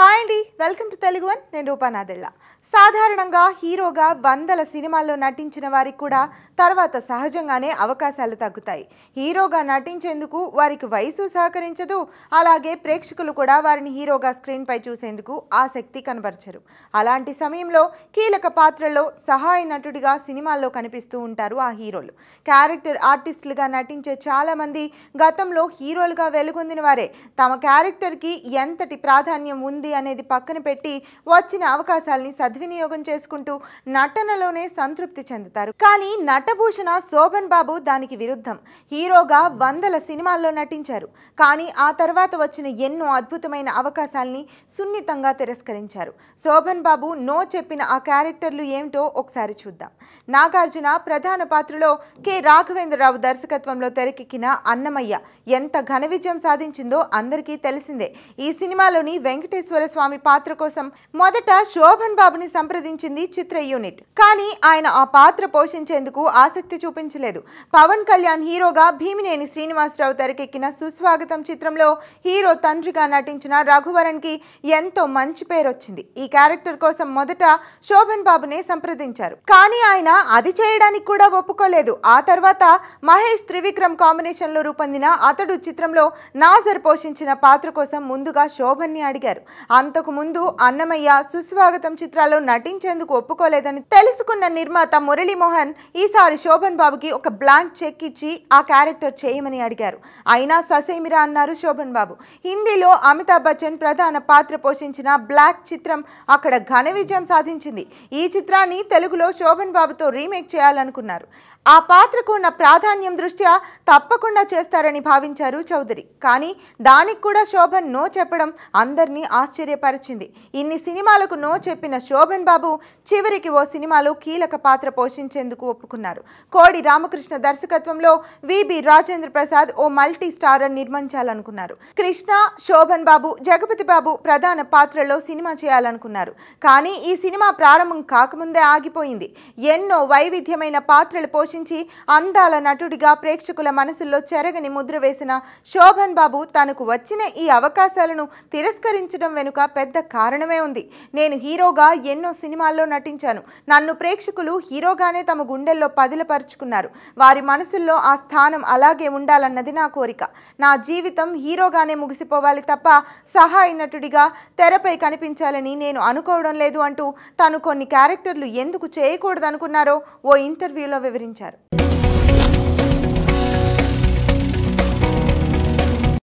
hi అండి welcome to Telugu one నేను రూపానాదిళ్ళ సాధారణంగా హీరోగా వందల సినిమాల్లో నటించిన వారికి కూడా తర్వాత సహజంగానే అవకాశాలు తగ్గుతాయి హీరోగా నటించేందుకు వారికి వయసు సహకరించదు అలాగే ప్రేక్షకులు కూడా వారిని హీరోగా స్క్రీన్పై చూసేందుకు ఆసక్తి కనబరచరు అలాంటి సమయంలో కీలక పాత్రల్లో సహాయ నటుడిగా సినిమాల్లో కనిపిస్తూ ఉంటారు ఆ హీరోలు క్యారెక్టర్ ఆర్టిస్టులుగా నటించే చాలామంది గతంలో హీరోలుగా వెలుగొందిన వారే తమ క్యారెక్టర్కి ఎంతటి ప్రాధాన్యం ఉంది ఉంది అనేది పక్కన పెట్టి వచ్చిన అవకాశాలని సద్వినియోగం చేసుకుంటూ నటనలోనే సంతృప్తి చెందుతారు కానీ నటభూషణ శోభన్ బాబు దానికి విరుద్ధం హీరోగా వందల సినిమాల్లో నటించారు కానీ ఆ తర్వాత వచ్చిన ఎన్నో అద్భుతమైన అవకాశాలని సున్నితంగా తిరస్కరించారు శోభన్ బాబు నో చెప్పిన ఆ క్యారెక్టర్లు ఏమిటో ఒకసారి చూద్దాం నాగార్జున ప్రధాన పాత్రలో కె రాఘవేంద్రరావు దర్శకత్వంలో తెరకెక్కిన అన్నమయ్య ఎంత ఘన విజయం సాధించిందో అందరికీ తెలిసిందే ఈ సినిమాలోని వెంకటేశ్వర వెంకటేశ్వర స్వామి పాత్ర కోసం మొదట శోభన్ బాబుని సంప్రదించింది చిత్ర యూనిట్ కానీ ఆయన ఆ పాత్ర పోషించేందుకు ఆసక్తి చూపించలేదు పవన్ కళ్యాణ్ హీరోగా భీమినేని శ్రీనివాసరావు తెరకెక్కిన సుస్వాగతం చిత్రంలో హీరో తండ్రిగా నటించిన రఘువరణ్ కి ఎంతో మంచి పేరు వచ్చింది ఈ క్యారెక్టర్ కోసం మొదట శోభన్ బాబునే సంప్రదించారు కానీ ఆయన అది చేయడానికి కూడా ఒప్పుకోలేదు ఆ తర్వాత మహేష్ త్రివిక్రమ్ కాంబినేషన్ లో రూపొందిన అతడు చిత్రంలో నాజర్ పోషించిన పాత్ర కోసం ముందుగా శోభన్ని అడిగారు అంతకుముందు అన్నమయ్య సుస్వాగతం చిత్రాల్లో నటించేందుకు ఒప్పుకోలేదని తెలుసుకున్న నిర్మాత మురళీమోహన్ ఈసారి శోభన్ బాబుకి ఒక బ్లాంక్ చెక్ ఇచ్చి ఆ క్యారెక్టర్ చేయమని అడిగారు అయినా ససేమిరా అన్నారు శోభన్ బాబు హిందీలో అమితాబ్ బచ్చన్ ప్రధాన పాత్ర పోషించిన బ్లాక్ చిత్రం అక్కడ ఘన విజయం సాధించింది ఈ చిత్రాన్ని తెలుగులో శోభన్ బాబుతో రీమేక్ చేయాలనుకున్నారు ఆ పాత్రకు ఉన్న ప్రాధాన్యం దృష్ట్యా తప్పకుండా చేస్తారని భావించారు చౌదరి కానీ దానికి కూడా శోభన్ నో చెప్పడం అందరినీ ఆశ్చర్య ఆశ్చర్యపరిచింది ఇన్ని సినిమాలకు నో చెప్పిన శోభన్ బాబు చివరికి ఓ సినిమాలో కీలక పాత్ర పోషించేందుకు ఒప్పుకున్నారు కోడి రామకృష్ణ దర్శకత్వంలో విబి రాజేంద్ర ప్రసాద్ ఓ మల్టీ స్టార్ నిర్మించాలనుకున్నారు కృష్ణ శోభన్ బాబు జగపతి బాబు ప్రధాన పాత్రలో సినిమా చేయాలనుకున్నారు కానీ ఈ సినిమా ప్రారంభం కాకముందే ఆగిపోయింది ఎన్నో వైవిధ్యమైన పాత్రలు పోషించి అందాల నటుడిగా ప్రేక్షకుల మనసుల్లో చెరగని ముద్ర వేసిన శోభన్ బాబు తనకు వచ్చిన ఈ అవకాశాలను తిరస్కరించడం వెనుక పెద్ద కారణమే ఉంది నేను హీరోగా ఎన్నో సినిమాల్లో నటించాను నన్ను ప్రేక్షకులు హీరోగానే తమ గుండెల్లో పదిలపరుచుకున్నారు వారి మనసుల్లో ఆ స్థానం అలాగే ఉండాలన్నది నా కోరిక నా జీవితం హీరోగానే ముగిసిపోవాలి తప్ప సహాయ నటుడిగా తెరపై కనిపించాలని నేను అనుకోవడం లేదు అంటూ తను కొన్ని క్యారెక్టర్లు ఎందుకు చేయకూడదనుకున్నారో ఓ ఇంటర్వ్యూలో వివరించారు